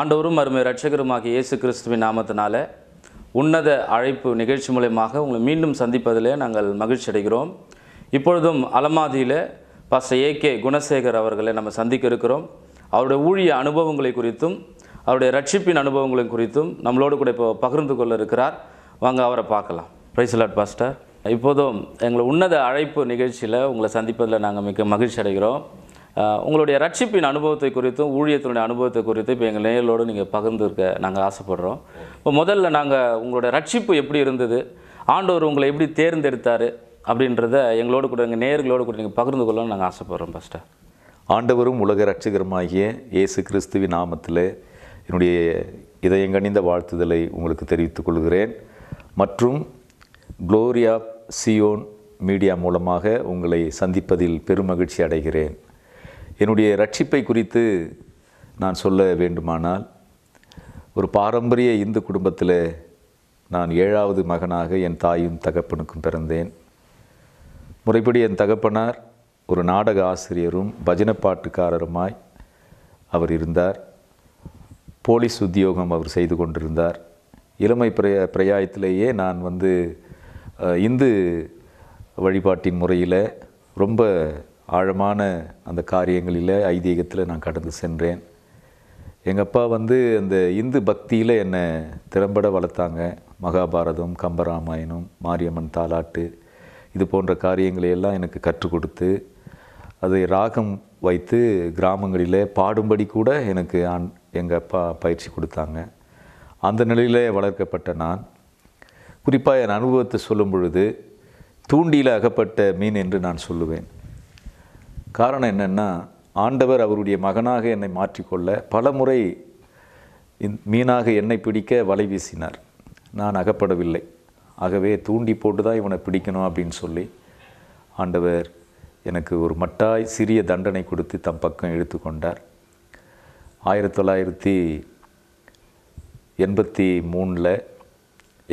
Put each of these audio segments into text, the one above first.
ஆண்டவரும் அருமை ரட்சகருமாக இயேசு கிறிஸ்துவின் நாமத்தினால உன்னத அழைப்பு நிகழ்ச்சி மூலயமாக உங்களை மீண்டும் சந்திப்பதில் நாங்கள் மகிழ்ச்சி அடைகிறோம் இப்பொழுதும் அலமாதியில் பச ஏ கே குணசேகர் அவர்களை நம்ம சந்திக்க இருக்கிறோம் அவருடைய ஊழிய அனுபவங்களை குறித்தும் அவருடைய ரட்சிப்பின் அனுபவங்களை குறித்தும் நம்மளோடு கூட இப்போ பகிர்ந்து கொள்ள இருக்கிறார் வாங்க அவரை பார்க்கலாம் ப்ரைஸ் பாஸ்டர் இப்போதும் எங்களை உன்னத அழைப்பு நிகழ்ச்சியில் உங்களை சந்திப்பதில் நாங்கள் மிக மகிழ்ச்சி அடைகிறோம் உங்களுடைய ரட்சிப்பின் அனுபவத்தை குறித்தும் ஊழியத்தினுடைய அனுபவத்தை குறித்தும் இப்போ எங்கள் நேயர்களோடு நீங்கள் பகிர்ந்துருக்க நாங்கள் ஆசைப்படுறோம் இப்போ முதல்ல நாங்கள் உங்களுடைய ரட்சிப்பு எப்படி இருந்தது ஆண்டவர் உங்களை எப்படி தேர்ந்தெடுத்தார் அப்படின்றத எங்களோடு கூட எங்கள் நேர்களோடு கூட நீங்கள் பகிர்ந்து கொள்ளணும்னு நாங்கள் ஆசைப்படுறோம் ஃபஸ்ட்டாக ஆண்டவரும் உலக ரட்சிகருமாகிய இயேசு கிறிஸ்துவி நாமத்தில் என்னுடைய இதயங்கணிந்த வாழ்த்துதலை உங்களுக்கு தெரிவித்துக் கொள்கிறேன் மற்றும் குளோரியா சியோன் மீடியா மூலமாக உங்களை சந்திப்பதில் பெருமகிழ்ச்சி அடைகிறேன் என்னுடைய ரட்சிப்பை குறித்து நான் சொல்ல வேண்டுமானால் ஒரு பாரம்பரிய இந்து குடும்பத்தில் நான் ஏழாவது மகனாக என் தாயும் தகப்பனுக்கும் பிறந்தேன் முறைப்படி என் தகப்பனார் ஒரு நாடக ஆசிரியரும் பஜனை பாட்டுக்காரருமாய் அவர் இருந்தார் போலீஸ் உத்தியோகம் அவர் செய்து கொண்டிருந்தார் இளமை பிரய பிரயாயத்திலேயே நான் வந்து இந்து வழிபாட்டின் முறையில் ரொம்ப ஆழமான அந்த காரியங்களில் ஐதீகத்தில் நான் கடந்து சென்றேன் எங்கள் அப்பா வந்து அந்த இந்து பக்தியில் என்னை திறம்பட வளர்த்தாங்க மகாபாரதம் கம்பராமாயணம் மாரியம்மன் தாலாட்டு இது போன்ற காரியங்களை எல்லாம் எனக்கு கற்றுக் கொடுத்து அதை ராகம் வைத்து கிராமங்களில் பாடும்படி கூட எனக்கு ஆண் எங்கள் அப்பா பயிற்சி கொடுத்தாங்க அந்த நிலையில் வளர்க்கப்பட்ட நான் குறிப்பாக என் அனுபவத்தை சொல்லும் பொழுது தூண்டியில் அகப்பட்ட மீன் என்று நான் சொல்லுவேன் காரணம் என்னென்னா ஆண்டவர் அவருடைய மகனாக என்னை மாற்றிக்கொள்ள பல முறை மீனாக என்னை பிடிக்க வலை வீசினார் நான் அகப்படவில்லை ஆகவே தூண்டி போட்டு தான் இவனை பிடிக்கணும் அப்படின்னு சொல்லி ஆண்டவர் எனக்கு ஒரு மட்டாய் சிறிய தண்டனை கொடுத்து தம் பக்கம் கொண்டார் ஆயிரத்தி தொள்ளாயிரத்தி எண்பத்தி மூணில்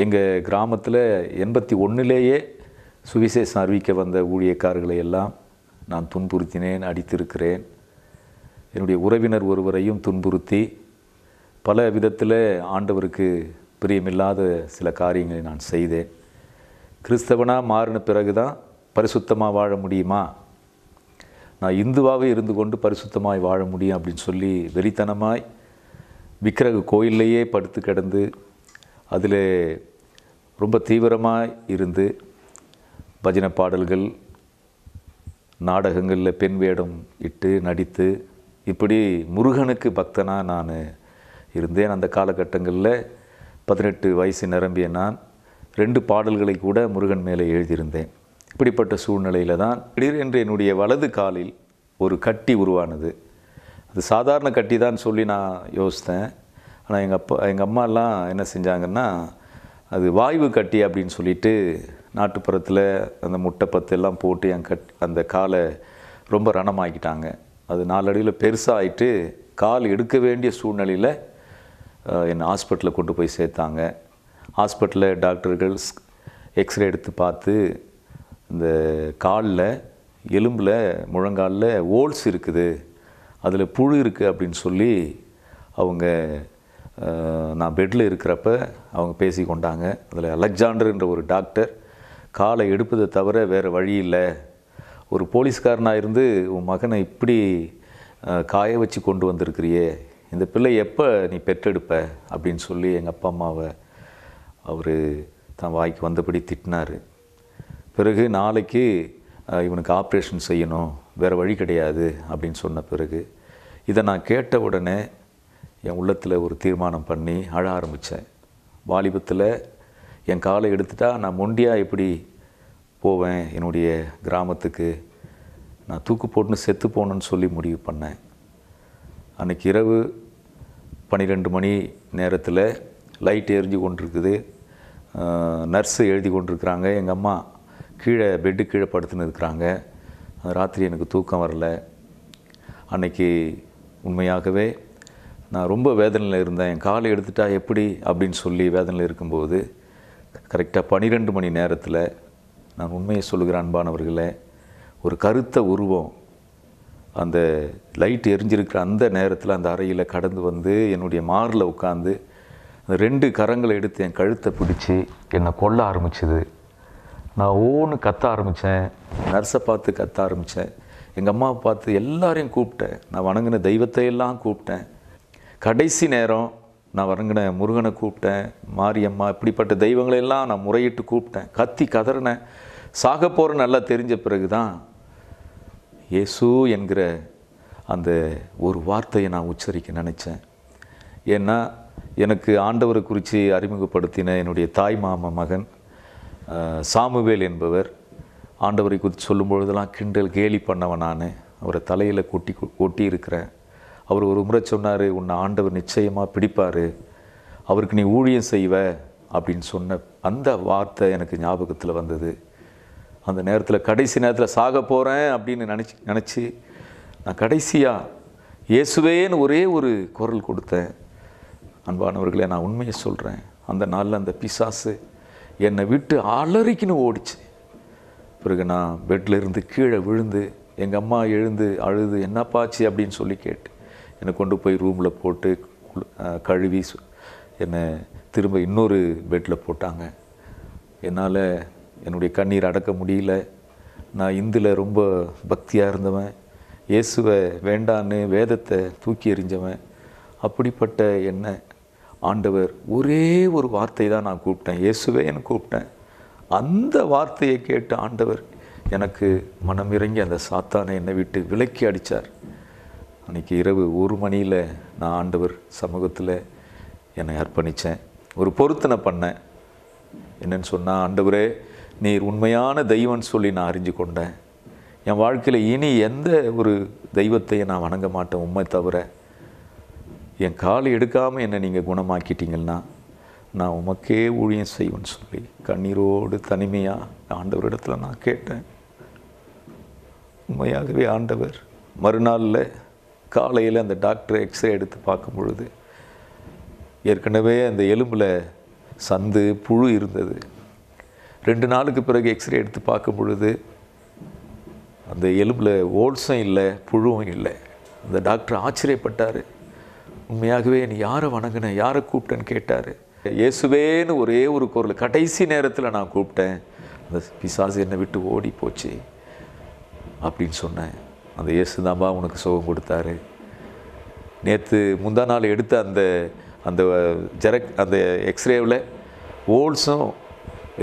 எங்கள் கிராமத்தில் எண்பத்தி ஒன்றுலேயே சுவிசேஷம் அறிவிக்க வந்த ஊழியக்காரர்களை எல்லாம் நான் துன்புறுத்தினேன் அடித்திருக்கிறேன் என்னுடைய உறவினர் ஒருவரையும் துன்புறுத்தி பல விதத்தில் ஆண்டவருக்கு பிரியமில்லாத சில காரியங்களை நான் செய்தேன் கிறிஸ்தவனாக மாறின பிறகு தான் பரிசுத்தமாக வாழ முடியுமா நான் இந்துவாகவே இருந்து கொண்டு பரிசுத்தமாய் வாழ முடியும் அப்படின்னு சொல்லி வெறித்தனமாய் விக்கிரக கோயில்லையே படுத்து கிடந்து அதில் ரொம்ப தீவிரமாக இருந்து பஜனை பாடல்கள் நாடகங்களில் பெண் வேடம் இட்டு நடித்து இப்படி முருகனுக்கு பக்தனாக நான் இருந்தேன் அந்த காலகட்டங்களில் பதினெட்டு வயசு நிரம்பிய நான் ரெண்டு பாடல்களை கூட முருகன் மேலே எழுதியிருந்தேன் இப்படிப்பட்ட சூழ்நிலையில் தான் திடீரென்று என்னுடைய வலது காலில் ஒரு கட்டி உருவானது அது சாதாரண கட்டி தான் சொல்லி நான் யோசித்தேன் ஆனால் எங்கள் அப்பா எங்கள் அம்மாலாம் என்ன செஞ்சாங்கன்னா அது வாய்வு கட்டி அப்படின்னு சொல்லிட்டு நாட்டுப்புறத்தில் அந்த முட்டை பத்தெல்லாம் போட்டு என் கட் அந்த காலை ரொம்ப ரணமாக்கிட்டாங்க அது நாலடியில் ஆகிட்டு கால் எடுக்க வேண்டிய சூழ்நிலையில் என்னை ஹாஸ்பிட்டலில் கொண்டு போய் சேர்த்தாங்க ஹாஸ்பிட்டலில் டாக்டர்கள் எக்ஸ்ரே எடுத்து பார்த்து இந்த காலில் எலும்பில் முழங்காலில் ஓல்ஸ் இருக்குது அதில் புழு இருக்குது அப்படின்னு சொல்லி அவங்க நான் பெட்டில் இருக்கிறப்ப அவங்க பேசி கொண்டாங்க அதில் அலெக்சாண்டர்ன்ற ஒரு டாக்டர் காலை எடுப்பதை தவிர வேறு வழி இல்லை ஒரு போலீஸ்காரனாக இருந்து உன் மகனை இப்படி காய வச்சு கொண்டு வந்திருக்கிறியே இந்த பிள்ளை எப்போ நீ பெற்றெடுப்ப அப்படின்னு சொல்லி எங்கள் அப்பா அம்மாவை அவர் தான் வாய்க்கு வந்தபடி திட்டினார் பிறகு நாளைக்கு இவனுக்கு ஆப்ரேஷன் செய்யணும் வேறு வழி கிடையாது அப்படின்னு சொன்ன பிறகு இதை நான் கேட்ட உடனே என் உள்ளத்தில் ஒரு தீர்மானம் பண்ணி அழ ஆரம்பித்தேன் வாலிபத்தில் என் காலை எடுத்துட்டால் நான் மொண்டியாக எப்படி போவேன் என்னுடைய கிராமத்துக்கு நான் தூக்கு போட்டுன்னு செத்து போகணுன்னு சொல்லி முடிவு பண்ணேன் அன்றைக்கி இரவு பன்னிரெண்டு மணி நேரத்தில் லைட் எரிஞ்சு கொண்டிருக்குது நர்ஸு எழுதி கொண்டிருக்கிறாங்க எங்கள் அம்மா கீழே பெட்டு கீழே படுத்துன்னு இருக்கிறாங்க ராத்திரி எனக்கு தூக்கம் வரல அன்னைக்கு உண்மையாகவே நான் ரொம்ப வேதனையில் இருந்தேன் என் காலை எடுத்துட்டா எப்படி அப்படின்னு சொல்லி வேதனையில் இருக்கும்போது கரெக்டாக பன்னிரெண்டு மணி நேரத்தில் நான் உண்மையை சொல்லுகிற அன்பானவர்களே ஒரு கருத்த உருவம் அந்த லைட் எரிஞ்சிருக்கிற அந்த நேரத்தில் அந்த அறையில் கடந்து வந்து என்னுடைய மாரில் உட்காந்து அந்த ரெண்டு கரங்களை எடுத்து என் கழுத்தை பிடிச்சி என்னை கொல்ல ஆரம்பிச்சுது நான் ஓன்னு கத்த ஆரம்பித்தேன் நர்ஸை பார்த்து கத்த ஆரம்பித்தேன் எங்கள் அம்மாவை பார்த்து எல்லாரையும் கூப்பிட்டேன் நான் வணங்கின தெய்வத்தையெல்லாம் கூப்பிட்டேன் கடைசி நேரம் நான் வரங்கினேன் முருகனை கூப்பிட்டேன் மாரியம்மா இப்படிப்பட்ட தெய்வங்களெல்லாம் நான் முறையிட்டு கூப்பிட்டேன் கத்தி கதறினேன் சாக போகிற நல்லா தெரிஞ்ச பிறகு தான் இயேசு என்கிற அந்த ஒரு வார்த்தையை நான் உச்சரிக்க நினச்சேன் ஏன்னா எனக்கு ஆண்டவரை குறித்து அறிமுகப்படுத்தின என்னுடைய தாய் மாம மகன் சாமுவேல் என்பவர் ஆண்டவரை குறித்து சொல்லும் பொழுதெல்லாம் கிண்டல் கேலி பண்ணவன் நான் அவரை தலையில் கொட்டி கொட்டி இருக்கிறேன் அவர் ஒரு முறை சொன்னார் உன்னை ஆண்டவர் நிச்சயமாக பிடிப்பார் அவருக்கு நீ ஊழியம் செய்வ அப்படின்னு சொன்ன அந்த வார்த்தை எனக்கு ஞாபகத்தில் வந்தது அந்த நேரத்தில் கடைசி நேரத்தில் சாக போகிறேன் அப்படின்னு நினச்சி நினச்சி நான் கடைசியாக இயேசுவேன்னு ஒரே ஒரு குரல் கொடுத்தேன் அன்பானவர்களே நான் உண்மையை சொல்கிறேன் அந்த நாளில் அந்த பிசாசு என்னை விட்டு அலறிக்கின்னு ஓடிச்சு பிறகு நான் பெட்டில் இருந்து கீழே விழுந்து எங்கள் அம்மா எழுந்து அழுது என்னப்பாச்சு அப்படின்னு சொல்லி கேட்டு என்னை கொண்டு போய் ரூமில் போட்டு கழுவி என்னை திரும்ப இன்னொரு பெட்டில் போட்டாங்க என்னால் என்னுடைய கண்ணீர் அடக்க முடியல நான் இந்துல ரொம்ப பக்தியாக இருந்தவன் இயேசுவை வேண்டான்னு வேதத்தை தூக்கி எறிஞ்சவன் அப்படிப்பட்ட என்ன ஆண்டவர் ஒரே ஒரு வார்த்தை தான் நான் கூப்பிட்டேன் இயேசுவே என கூப்பிட்டேன் அந்த வார்த்தையை கேட்டு ஆண்டவர் எனக்கு மனமிறங்கி அந்த சாத்தானை என்னை விட்டு விலக்கி அடித்தார் அன்றைக்கி இரவு ஒரு மணியில் நான் ஆண்டவர் சமூகத்தில் என்னை அர்ப்பணித்தேன் ஒரு பொருத்தனை பண்ணேன் என்னென்னு சொன்னால் ஆண்டவரே நீர் உண்மையான தெய்வம்னு சொல்லி நான் அறிஞ்சு கொண்டேன் என் வாழ்க்கையில் இனி எந்த ஒரு தெய்வத்தையும் நான் வணங்க மாட்டேன் உண்மை தவிர என் கால் எடுக்காமல் என்னை நீங்கள் குணமாக்கிட்டீங்கன்னா நான் உமக்கே ஊழியம் செய்வேன் சொல்லி கண்ணீரோடு தனிமையாக ஆண்டவரிடத்தில் நான் கேட்டேன் உண்மையாகவே ஆண்டவர் மறுநாளில் காலையில் அந்த டாக்டர் எக்ஸ்ரே எடுத்து பார்க்கும் பொழுது ஏற்கனவே அந்த எலும்பில் சந்து புழு இருந்தது ரெண்டு நாளுக்கு பிறகு எக்ஸ்ரே எடுத்து பார்க்கும் பொழுது அந்த எலும்பில் ஓட்ஸும் இல்லை புழுவும் இல்லை அந்த டாக்டர் ஆச்சரியப்பட்டார் உண்மையாகவே நீ யாரை வணங்கின யாரை கூப்பிட்டேன்னு கேட்டார் இயேசுவேன்னு ஒரே ஒரு குரல் கடைசி நேரத்தில் நான் கூப்பிட்டேன் அந்த பிசாசு என்னை விட்டு ஓடி போச்சு அப்படின்னு சொன்னேன் அந்த இயேசு தான்பா உனக்கு சுகம் கொடுத்தாரு நேற்று முந்தா நாள் எடுத்த அந்த அந்த ஜெரக் அந்த எக்ஸ்ரேவில் ஓல்ஸும்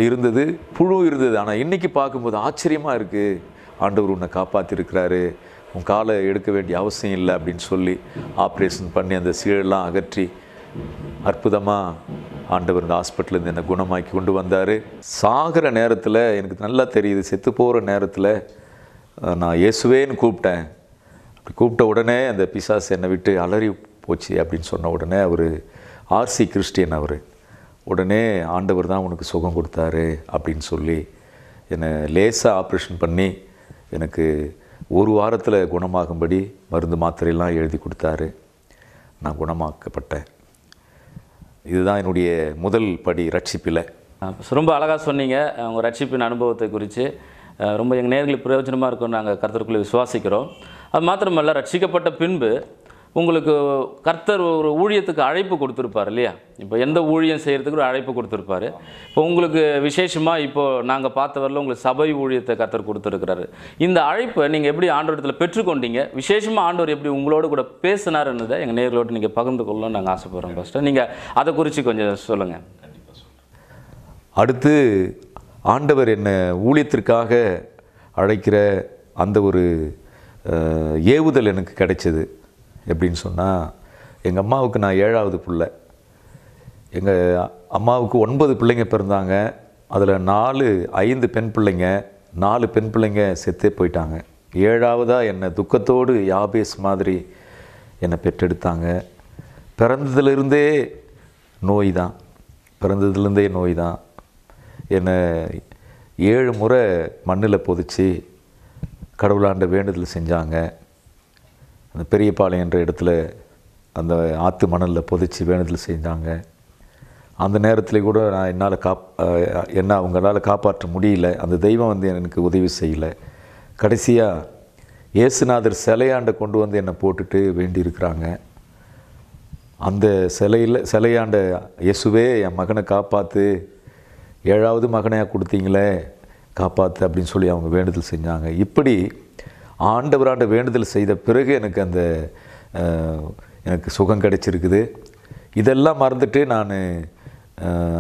இருந்தது புழு இருந்தது ஆனால் இன்றைக்கி பார்க்கும்போது ஆச்சரியமாக இருக்குது ஆண்டவர் உன்னை காப்பாற்றிருக்கிறாரு உன் காலை எடுக்க வேண்டிய அவசியம் இல்லை அப்படின்னு சொல்லி ஆப்ரேஷன் பண்ணி அந்த சீழெல்லாம் அகற்றி அற்புதமாக ஆண்டவர் இந்த இருந்து என்னை குணமாக்கி கொண்டு வந்தார் சாகிற நேரத்தில் எனக்கு நல்லா தெரியுது செத்து போகிற நேரத்தில் நான் இயேசுவேன்னு கூப்பிட்டேன் அப்படி கூப்பிட்ட உடனே அந்த பிசாஸ் என்னை விட்டு அலறி போச்சு அப்படின்னு சொன்ன உடனே அவர் ஆர்சி கிறிஸ்டியன் அவர் உடனே ஆண்டவர் தான் உனக்கு சுகம் கொடுத்தாரு அப்படின்னு சொல்லி என்னை லேசாக ஆப்ரேஷன் பண்ணி எனக்கு ஒரு வாரத்தில் குணமாகும்படி மருந்து மாத்திரையெல்லாம் எழுதி கொடுத்தாரு நான் குணமாக்கப்பட்டேன் இதுதான் என்னுடைய முதல் படி ரட்சிப்பில் ரொம்ப அழகாக சொன்னீங்க உங்கள் ரட்சிப்பின் அனுபவத்தை குறித்து ரொம்ப எங்கள் நேர்களுக்கு பிரயோஜனமாக இருக்கும் நாங்கள் கர்த்தருக்குள்ளே விசுவாசிக்கிறோம் அது மாத்திரமல்ல ரட்சிக்கப்பட்ட பின்பு உங்களுக்கு கர்த்தர் ஒரு ஊழியத்துக்கு அழைப்பு கொடுத்துருப்பார் இல்லையா இப்போ எந்த ஊழியம் செய்கிறதுக்கு ஒரு அழைப்பு கொடுத்துருப்பார் இப்போ உங்களுக்கு விசேஷமாக இப்போது நாங்கள் பார்த்தவரில் உங்களுக்கு சபை ஊழியத்தை கர்த்தர் கொடுத்துருக்கிறாரு இந்த அழைப்பை நீங்கள் எப்படி ஆண்டோரத்தில் பெற்றுக்கொண்டீங்க விசேஷமாக ஆண்டவர் எப்படி உங்களோட கூட என்னதை எங்கள் நேர்களோடு நீங்கள் பகிர்ந்து கொள்ளணும்னு நாங்கள் ஆசைப்படுறோம் ஃபஸ்ட்டு நீங்கள் அதை குறித்து கொஞ்சம் சொல்லுங்கள் அடுத்து ஆண்டவர் என்னை ஊழியத்திற்காக அழைக்கிற அந்த ஒரு ஏவுதல் எனக்கு கிடைச்சது எப்படின்னு சொன்னால் எங்கள் அம்மாவுக்கு நான் ஏழாவது பிள்ளை எங்கள் அம்மாவுக்கு ஒன்பது பிள்ளைங்க பிறந்தாங்க அதில் நாலு ஐந்து பெண் பிள்ளைங்க நாலு பெண் பிள்ளைங்க செத்தே போயிட்டாங்க ஏழாவதாக என்னை துக்கத்தோடு யாபேஸ் மாதிரி என்னை பெற்றெடுத்தாங்க பிறந்ததுலேருந்தே நோய் தான் பிறந்ததுலேருந்தே நோய் தான் என்னை ஏழு முறை மண்ணில் பொதிச்சு கடவுளாண்ட வேண்டுதல் செஞ்சாங்க அந்த பெரியபாளையம் என்ற இடத்துல அந்த ஆற்று மணலில் பொதிச்சு வேண்டுதல் செஞ்சாங்க அந்த நேரத்தில் கூட நான் என்னால் காப் என்ன அவங்களால் காப்பாற்ற முடியல அந்த தெய்வம் வந்து எனக்கு உதவி செய்யலை கடைசியாக இயேசுநாதர் சிலையாண்டை கொண்டு வந்து என்னை போட்டுட்டு வேண்டியிருக்கிறாங்க அந்த சிலையில் சிலையாண்ட இயேசுவே என் மகனை காப்பாற்று ஏழாவது மகனையாக கொடுத்தீங்களே காப்பாற்று அப்படின்னு சொல்லி அவங்க வேண்டுதல் செஞ்சாங்க இப்படி ஆண்டவராண்ட வேண்டுதல் செய்த பிறகு எனக்கு அந்த எனக்கு சுகம் கிடைச்சிருக்குது இதெல்லாம் மறந்துட்டு நான்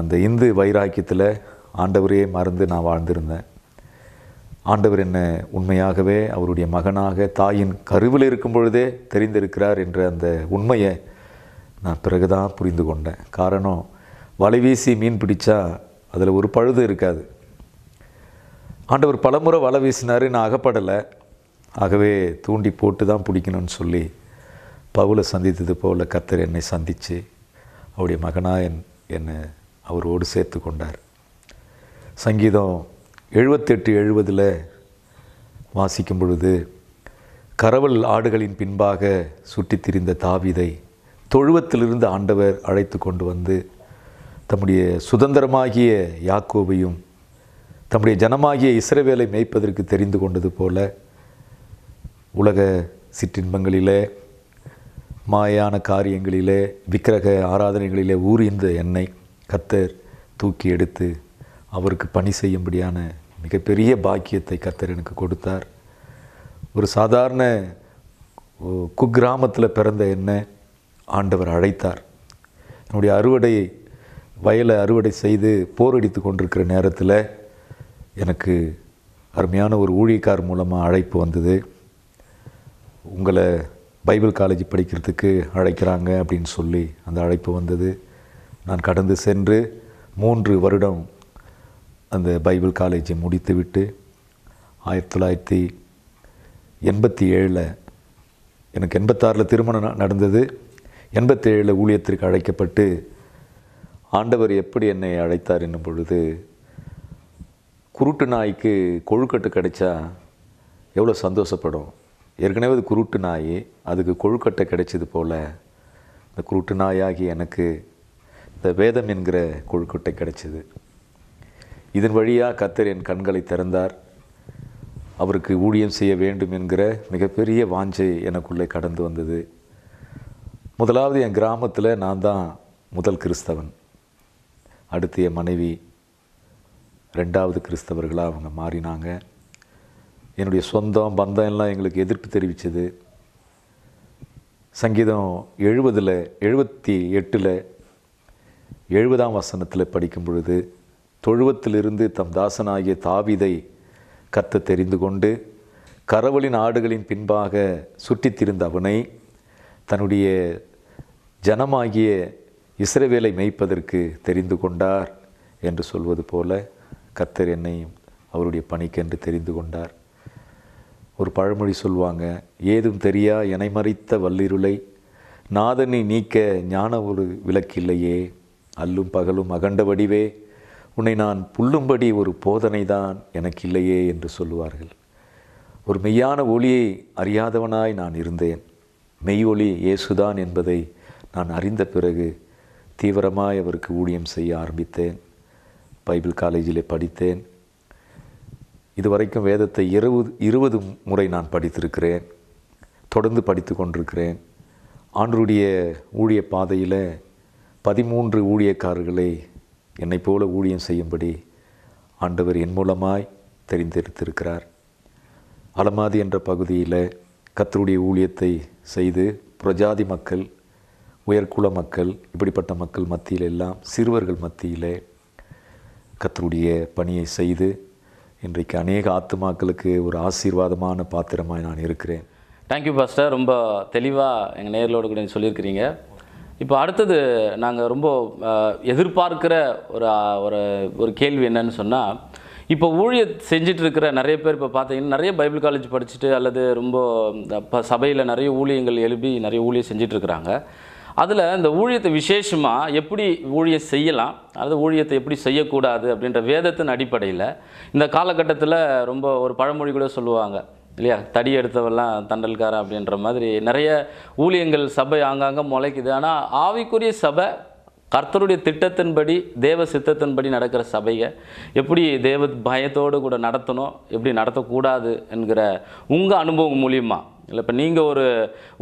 அந்த இந்து வைராக்கியத்தில் ஆண்டவரையே மறந்து நான் வாழ்ந்திருந்தேன் ஆண்டவர் என்ன உண்மையாகவே அவருடைய மகனாக தாயின் கருவில் இருக்கும் பொழுதே தெரிந்திருக்கிறார் என்ற அந்த உண்மையை நான் பிறகுதான் புரிந்து கொண்டேன் காரணம் வலைவீசி மீன் பிடித்தா அதில் ஒரு பழுது இருக்காது ஆண்டவர் பலமுறை வலை வீசினார் நான் அகப்படலை ஆகவே தூண்டி போட்டு தான் பிடிக்கணும்னு சொல்லி பவுலை சந்தித்தது போல கத்தர் என்னை சந்தித்து அவருடைய மகனாக என் என்னை அவரோடு சேர்த்து கொண்டார் சங்கீதம் எழுபத்தெட்டு எழுபதில் வாசிக்கும் பொழுது கரவல் ஆடுகளின் பின்பாக சுற்றித் திரிந்த தாவிதை தொழுவத்திலிருந்து ஆண்டவர் அழைத்து கொண்டு வந்து தம்முடைய சுதந்திரமாகிய யாக்கோவையும் தம்முடைய ஜனமாகிய இசைவேலை மேய்ப்பதற்கு தெரிந்து கொண்டது போல உலக சிற்றின்பங்களிலே மாயான காரியங்களிலே விக்கிரக ஆராதனைகளிலே ஊறிந்த எண்ணெய் கத்தர் தூக்கி எடுத்து அவருக்கு பணி செய்யும்படியான மிகப்பெரிய பாக்கியத்தை கத்தர் எனக்கு கொடுத்தார் ஒரு சாதாரண குக்கிராமத்தில் பிறந்த என்ன ஆண்டவர் அழைத்தார் என்னுடைய அறுவடை வயலை அறுவடை செய்து போரடித்து கொண்டிருக்கிற நேரத்தில் எனக்கு அருமையான ஒரு ஊழியக்கார் மூலமாக அழைப்பு வந்தது உங்களை பைபிள் காலேஜ் படிக்கிறதுக்கு அழைக்கிறாங்க அப்படின்னு சொல்லி அந்த அழைப்பு வந்தது நான் கடந்து சென்று மூன்று வருடம் அந்த பைபிள் காலேஜை முடித்துவிட்டு ஆயிரத்தி தொள்ளாயிரத்தி எண்பத்தி ஏழில் எனக்கு எண்பத்தாறில் திருமணம் நடந்தது எண்பத்தேழில் ஊழியத்திற்கு அழைக்கப்பட்டு ஆண்டவர் எப்படி என்னை அழைத்தார் என்னும் பொழுது குருட்டு நாய்க்கு கொழுக்கட்டு கிடைச்சா எவ்வளோ சந்தோஷப்படும் ஏற்கனவே அது குருட்டு நாய் அதுக்கு கொழுக்கட்டை கிடைச்சது போல் இந்த குருட்டு நாயாகி எனக்கு இந்த வேதம் என்கிற கொழுக்கட்டை கிடைச்சிது இதன் வழியாக கத்தர் என் கண்களை திறந்தார் அவருக்கு ஊழியம் செய்ய வேண்டும் என்கிற மிகப்பெரிய வாஞ்சை எனக்குள்ளே கடந்து வந்தது முதலாவது என் கிராமத்தில் நான் தான் முதல் கிறிஸ்தவன் அடுத்த என் மனைவி ரெண்டாவது கிறிஸ்தவர்களாக அவங்க மாறினாங்க என்னுடைய சொந்தம் பந்தம் எல்லாம் எங்களுக்கு எதிர்ப்பு தெரிவித்தது சங்கீதம் எழுபதில் எழுபத்தி எட்டில் எழுபதாம் வசனத்தில் படிக்கும் பொழுது தொழுவத்திலிருந்து தம் தாசனாகிய தாவிதை கத்த தெரிந்து கொண்டு கரவலின் ஆடுகளின் பின்பாக சுற்றித்திருந்த அவனை தன்னுடைய ஜனமாகிய இஸ்ரவேலை மெய்ப்பதற்கு தெரிந்து கொண்டார் என்று சொல்வது போல கத்தர் என்னையும் அவருடைய பணிக்கென்று தெரிந்து கொண்டார் ஒரு பழமொழி சொல்வாங்க ஏதும் தெரியா என மறைத்த வல்லிருளை நாதனை நீக்க ஞான ஒரு விளக்கில்லையே அல்லும் பகலும் அகண்ட வடிவே உன்னை நான் புல்லும்படி ஒரு போதனை தான் எனக்கில்லையே என்று சொல்லுவார்கள் ஒரு மெய்யான ஒளியை அறியாதவனாய் நான் இருந்தேன் மெய் ஒளி இயேசுதான் என்பதை நான் அறிந்த பிறகு தீவிரமாக அவருக்கு ஊழியம் செய்ய ஆரம்பித்தேன் பைபிள் காலேஜில் படித்தேன் இதுவரைக்கும் வேதத்தை இருபது இருபது முறை நான் படித்திருக்கிறேன் தொடர்ந்து படித்து கொண்டிருக்கிறேன் ஆண்டருடைய ஊழிய பாதையில் பதிமூன்று ஊழியக்காரர்களை என்னை போல ஊழியம் செய்யும்படி ஆண்டவர் என் மூலமாய் தெரிந்தெடுத்திருக்கிறார் அலமாதி என்ற பகுதியில் கத்தருடைய ஊழியத்தை செய்து பிரஜாதி மக்கள் உயர்குல மக்கள் இப்படிப்பட்ட மக்கள் மத்தியில் எல்லாம் சிறுவர்கள் மத்தியிலே கத்தருடைய பணியை செய்து இன்றைக்கு அநேக ஆத்மாக்களுக்கு ஒரு ஆசீர்வாதமான பாத்திரமாக நான் இருக்கிறேன் தேங்க்யூ பாஸ்டர் ரொம்ப தெளிவாக எங்கள் நேர்களோடு கூட சொல்லியிருக்கிறீங்க இப்போ அடுத்தது நாங்கள் ரொம்ப எதிர்பார்க்கிற ஒரு ஒரு ஒரு கேள்வி என்னன்னு சொன்னால் இப்போ ஊழிய செஞ்சுட்டு இருக்கிற நிறைய பேர் இப்போ பார்த்தீங்கன்னா நிறைய பைபிள் காலேஜ் படிச்சுட்டு அல்லது ரொம்ப சபையில் நிறைய ஊழியங்கள் எழுப்பி நிறைய ஊழியர் செஞ்சிட்ருக்கிறாங்க அதில் இந்த ஊழியத்தை விசேஷமாக எப்படி ஊழியம் செய்யலாம் அதாவது ஊழியத்தை எப்படி செய்யக்கூடாது அப்படின்ற வேதத்தின் அடிப்படையில் இந்த காலகட்டத்தில் ரொம்ப ஒரு பழமொழி கூட சொல்லுவாங்க இல்லையா தடி எடுத்தவெல்லாம் தண்டல்காரன் அப்படின்ற மாதிரி நிறைய ஊழியங்கள் சபை ஆங்காங்கே முளைக்குது ஆனால் ஆவிக்குரிய சபை கர்த்தருடைய திட்டத்தின்படி தேவ சித்தத்தின்படி நடக்கிற சபையை எப்படி தேவ பயத்தோடு கூட நடத்தணும் எப்படி நடத்தக்கூடாது என்கிற உங்கள் அனுபவம் மூலியமாக இல்லை இப்போ நீங்கள் ஒரு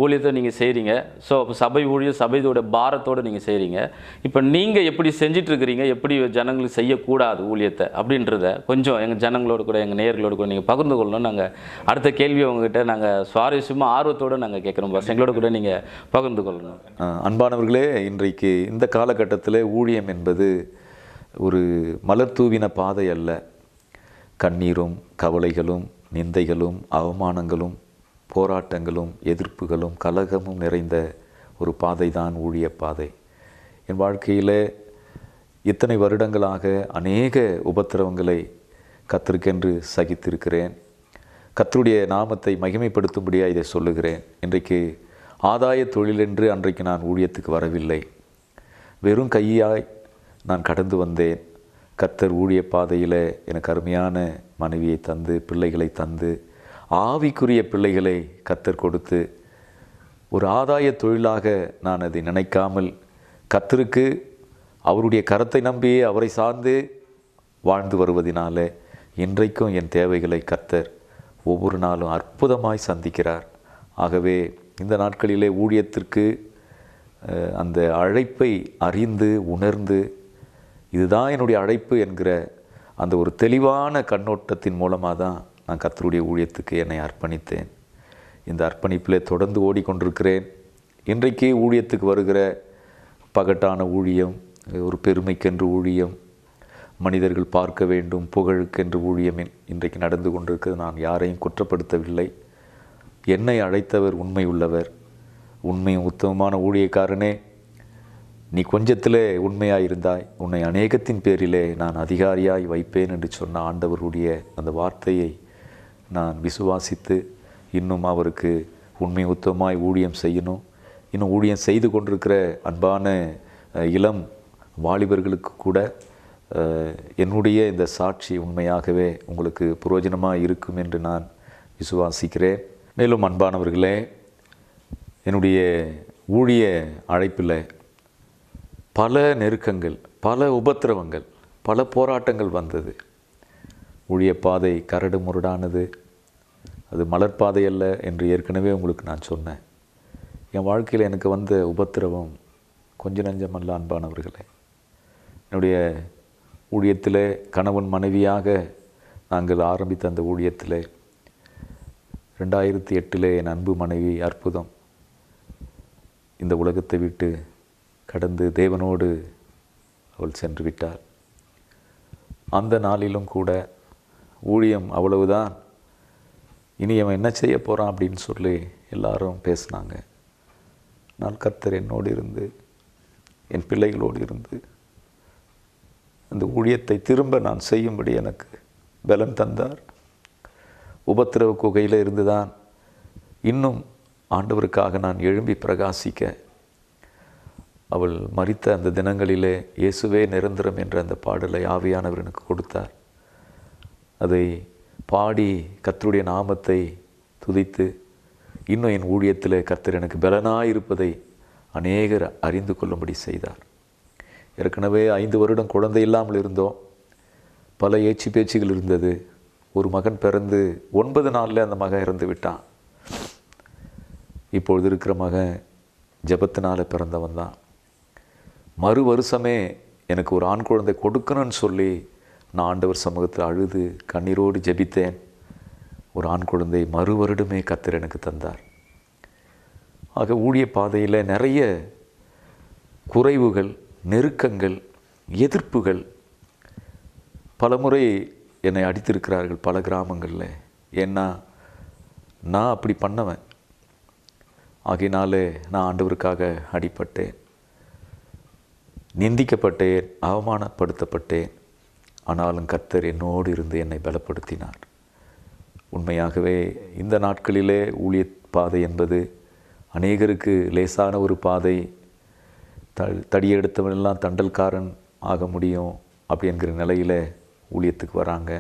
ஊழியத்தை நீங்கள் செய்கிறீங்க ஸோ அப்போ சபை ஊழியர் சபையோட பாரத்தோடு நீங்கள் செய்கிறீங்க இப்போ நீங்கள் எப்படி செஞ்சிட்ருக்கிறீங்க எப்படி ஜனங்களுக்கு செய்யக்கூடாது ஊழியத்தை அப்படின்றத கொஞ்சம் எங்கள் ஜனங்களோடு கூட எங்கள் நேர்களோடு கூட நீங்கள் பகிர்ந்து கொள்ளணும் நாங்கள் அடுத்த கேள்வி உங்ககிட்ட நாங்கள் சுவாரஸ்யமாக ஆர்வத்தோடு நாங்கள் கேட்குறோம் பஸ் எங்களோட கூட நீங்கள் பகிர்ந்து கொள்ளணும் அன்பானவர்களே இன்றைக்கு இந்த காலகட்டத்தில் ஊழியம் என்பது ஒரு மலர் தூவின பாதை அல்ல கண்ணீரும் கவலைகளும் நிந்தைகளும் அவமானங்களும் போராட்டங்களும் எதிர்ப்புகளும் கலகமும் நிறைந்த ஒரு பாதை தான் ஊழிய பாதை என் வாழ்க்கையில் இத்தனை வருடங்களாக அநேக உபத்திரவங்களை கத்திருக்கென்று சகித்திருக்கிறேன் கத்தருடைய நாமத்தை மகிமைப்படுத்தும்படியாக இதை சொல்லுகிறேன் இன்றைக்கு ஆதாய தொழிலென்று அன்றைக்கு நான் ஊழியத்துக்கு வரவில்லை வெறும் கையாய் நான் கடந்து வந்தேன் கத்தர் ஊழிய பாதையில் எனக்கு அருமையான மனைவியை தந்து பிள்ளைகளை தந்து ஆவிக்குரிய பிள்ளைகளை கத்தர் கொடுத்து ஒரு ஆதாய தொழிலாக நான் அதை நினைக்காமல் கத்தருக்கு அவருடைய கரத்தை நம்பியே அவரை சார்ந்து வாழ்ந்து வருவதினால இன்றைக்கும் என் தேவைகளை கத்தர் ஒவ்வொரு நாளும் அற்புதமாய் சந்திக்கிறார் ஆகவே இந்த நாட்களிலே ஊழியத்திற்கு அந்த அழைப்பை அறிந்து உணர்ந்து இதுதான் என்னுடைய அழைப்பு என்கிற அந்த ஒரு தெளிவான கண்ணோட்டத்தின் மூலமாக தான் நான் கர்த்தருடைய ஊழியத்துக்கு என்னை அர்ப்பணித்தேன் இந்த அர்ப்பணிப்பில் தொடர்ந்து ஓடிக்கொண்டிருக்கிறேன் இன்றைக்கு ஊழியத்துக்கு வருகிற பகட்டான ஊழியம் ஒரு பெருமைக்கென்று ஊழியம் மனிதர்கள் பார்க்க வேண்டும் புகழுக்கென்று ஊழியம் இன்றைக்கு நடந்து கொண்டிருக்கிறது நான் யாரையும் குற்றப்படுத்தவில்லை என்னை அழைத்தவர் உண்மை உள்ளவர் உண்மையும் உத்தமமான ஊழியக்காரனே நீ கொஞ்சத்திலே உண்மையாயிருந்தாய் உன்னை அநேகத்தின் பேரிலே நான் அதிகாரியாய் வைப்பேன் என்று சொன்ன ஆண்டவருடைய அந்த வார்த்தையை நான் விசுவாசித்து இன்னும் அவருக்கு உண்மை உத்தமாய் ஊழியம் செய்யணும் இன்னும் ஊழியம் செய்து கொண்டிருக்கிற அன்பான இளம் வாலிபர்களுக்கு கூட என்னுடைய இந்த சாட்சி உண்மையாகவே உங்களுக்கு புரோஜனமாக இருக்கும் என்று நான் விசுவாசிக்கிறேன் மேலும் அன்பானவர்களே என்னுடைய ஊழிய அழைப்பில் பல நெருக்கங்கள் பல உபத்திரவங்கள் பல போராட்டங்கள் வந்தது ஊழிய பாதை கரடு முரடானது அது மலர்பாதை அல்ல என்று ஏற்கனவே உங்களுக்கு நான் சொன்னேன் என் வாழ்க்கையில் எனக்கு வந்த உபத்திரவம் கொஞ்ச நஞ்சமல்ல அன்பானவர்களே என்னுடைய ஊழியத்தில் கணவன் மனைவியாக நாங்கள் ஆரம்பித்த அந்த ஊழியத்தில் ரெண்டாயிரத்தி எட்டில் என் அன்பு மனைவி அற்புதம் இந்த உலகத்தை விட்டு கடந்து தேவனோடு அவள் சென்று விட்டார் அந்த நாளிலும் கூட ஊழியம் அவ்வளவுதான் இனி அவன் என்ன செய்ய போகிறான் அப்படின்னு சொல்லி எல்லாரும் பேசினாங்க நான் கர்த்தர் என்னோடு இருந்து என் பிள்ளைகளோடு இருந்து அந்த ஊழியத்தை திரும்ப நான் செய்யும்படி எனக்கு பலம் தந்தார் உபத்திரவ குகையில் இருந்து தான் இன்னும் ஆண்டவருக்காக நான் எழும்பி பிரகாசிக்க அவள் மறித்த அந்த தினங்களிலே இயேசுவே நிரந்தரம் என்ற அந்த பாடலை ஆவியானவர் எனக்கு கொடுத்தார் அதை பாடி கத்தருடைய நாமத்தை துதித்து இன்னும் என் ஊழியத்தில் கர்த்தர் எனக்கு பலனாக இருப்பதை அநேகர் அறிந்து கொள்ளும்படி செய்தார் ஏற்கனவே ஐந்து வருடம் குழந்தை இல்லாமல் இருந்தோம் பல ஏச்சு பேச்சுகள் இருந்தது ஒரு மகன் பிறந்து ஒன்பது நாளில் அந்த மகன் இறந்து விட்டான் இப்பொழுது இருக்கிற மகன் ஜபத்தினால் பிறந்தவன் தான் மறு வருஷமே எனக்கு ஒரு ஆண் குழந்தை கொடுக்கணும்னு சொல்லி நான் ஆண்டவர் சமூகத்தில் அழுது கண்ணீரோடு ஜெபித்தேன் ஒரு ஆண் குழந்தை மறு வருடமே கத்தர் எனக்கு தந்தார் ஆக ஊழிய பாதையில் நிறைய குறைவுகள் நெருக்கங்கள் எதிர்ப்புகள் பலமுறை என்னை அடித்திருக்கிறார்கள் பல கிராமங்களில் ஏன்னா நான் அப்படி பண்ணவேன் ஆகினாலே நான் ஆண்டவருக்காக அடிப்பட்டேன் நிந்திக்கப்பட்டேன் அவமானப்படுத்தப்பட்டேன் ஆனாலும் கர்த்தர் என்னோடு இருந்து என்னை பலப்படுத்தினார் உண்மையாகவே இந்த நாட்களிலே ஊழிய பாதை என்பது அநேகருக்கு லேசான ஒரு பாதை த தடியெடுத்தவனெல்லாம் தண்டல்காரன் ஆக முடியும் அப்படிங்கிற நிலையில் ஊழியத்துக்கு வராங்க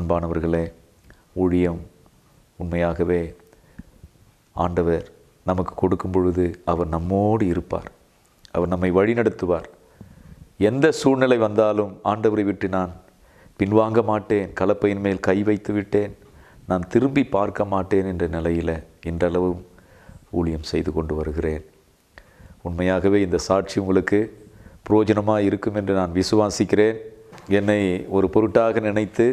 அன்பானவர்களே ஊழியம் உண்மையாகவே ஆண்டவர் நமக்கு கொடுக்கும் பொழுது அவர் நம்மோடு இருப்பார் அவர் நம்மை வழிநடத்துவார் எந்த சூழ்நிலை வந்தாலும் ஆண்டவரை விட்டு நான் பின்வாங்க மாட்டேன் கலப்பையின் மேல் கை வைத்து விட்டேன் நான் திரும்பி பார்க்க மாட்டேன் என்ற நிலையில் இன்றளவும் ஊழியம் செய்து கொண்டு வருகிறேன் உண்மையாகவே இந்த சாட்சி உங்களுக்கு புரோஜனமாக இருக்கும் என்று நான் விசுவாசிக்கிறேன் என்னை ஒரு பொருட்டாக நினைத்து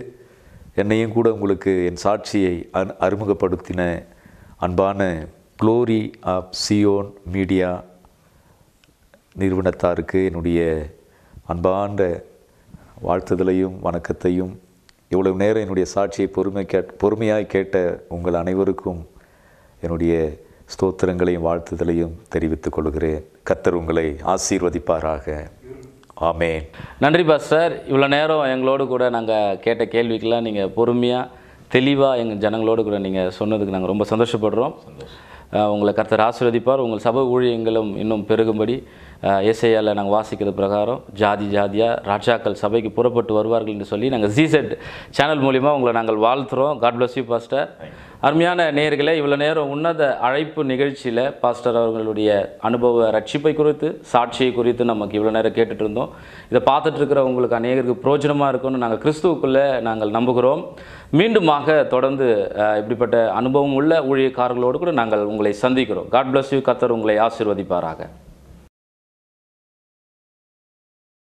என்னையும் கூட உங்களுக்கு என் சாட்சியை அன் அறிமுகப்படுத்தின அன்பான குளோரி ஆஃப் சியோன் மீடியா நிறுவனத்தாருக்கு என்னுடைய அன்பார்ந்த வாழ்த்துதலையும் வணக்கத்தையும் இவ்வளவு நேரம் என்னுடைய சாட்சியை பொறுமை கேட் பொறுமையாக கேட்ட உங்கள் அனைவருக்கும் என்னுடைய ஸ்தோத்திரங்களையும் வாழ்த்துதலையும் தெரிவித்துக் கொள்கிறேன் கத்தர் உங்களை ஆசீர்வதிப்பாராக ஆமேன் நன்றி பாஸ்டர் இவ்வளோ நேரம் எங்களோடு கூட நாங்கள் கேட்ட கேள்விக்கெல்லாம் நீங்கள் பொறுமையாக தெளிவாக எங்கள் ஜனங்களோடு கூட நீங்கள் சொன்னதுக்கு நாங்கள் ரொம்ப சந்தோஷப்படுறோம் உங்களை கர்த்தர் ஆசீர்வதிப்பார் உங்கள் சபை ஊழியங்களும் இன்னும் பெருகும்படி இசையால் நாங்கள் வாசிக்கிறது பிரகாரம் ஜாதி ஜாதியாக ராஜாக்கள் சபைக்கு புறப்பட்டு வருவார்கள் என்று சொல்லி நாங்கள் ஜிசெட் சேனல் மூலிமா உங்களை நாங்கள் வாழ்த்துறோம் காட் பிளஸ் யூ பாஸ்டர் அருமையான நேர்களை இவ்வளோ நேரம் உன்னத அழைப்பு நிகழ்ச்சியில் பாஸ்டர் அவர்களுடைய அனுபவ ரட்சிப்பை குறித்து சாட்சியை குறித்து நமக்கு இவ்வளோ நேரம் கேட்டுட்டு இருந்தோம் இதை பார்த்துட்ருக்கிற உங்களுக்கு அநேகருக்கு பிரோஜனமாக இருக்கும்னு நாங்கள் கிறிஸ்துவுக்குள்ளே நாங்கள் நம்புகிறோம் மீண்டுமாக தொடர்ந்து இப்படிப்பட்ட அனுபவம் உள்ள ஊழியக்காரர்களோடு கூட நாங்கள் உங்களை சந்திக்கிறோம் காட் பிளஸ் யூ கத்தர் உங்களை ஆசிர்வதிப்பாராக